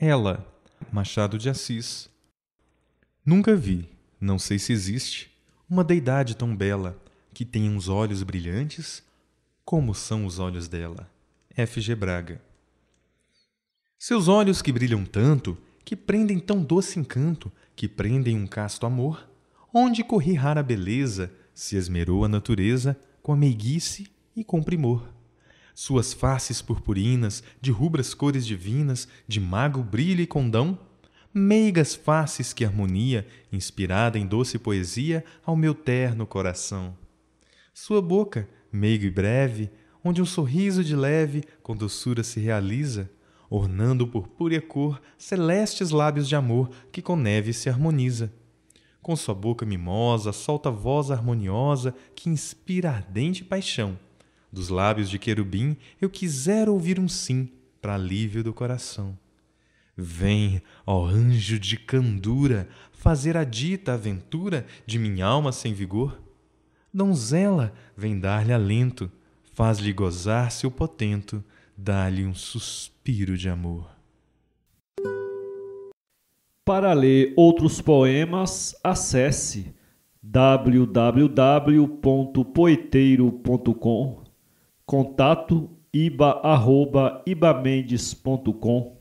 Ela, Machado de Assis. Nunca vi, não sei se existe, uma deidade tão bela que tenha uns olhos brilhantes como são os olhos dela. F. G. Braga. Seus olhos que brilham tanto, que prendem tão doce encanto, que prendem um casto amor, onde corri rara beleza, se esmerou a natureza com a meiguice e com primor suas faces purpurinas, de rubras cores divinas, de mago brilho e condão? Meigas faces que harmonia, inspirada em doce poesia, ao meu terno coração. Sua boca, meiga e breve, onde um sorriso de leve com doçura se realiza, ornando por púrea cor celestes lábios de amor que com neve se harmoniza. Com sua boca mimosa, solta voz harmoniosa que inspira ardente paixão dos lábios de querubim eu quisera ouvir um sim, para alívio do coração. Vem, ó anjo de candura, fazer a dita aventura de minha alma sem vigor. Donzela, vem dar-lhe alento, faz-lhe gozar seu potento, dá-lhe um suspiro de amor. Para ler outros poemas, acesse www.poeteiro.com contato iba, arroba, ibamendes.com.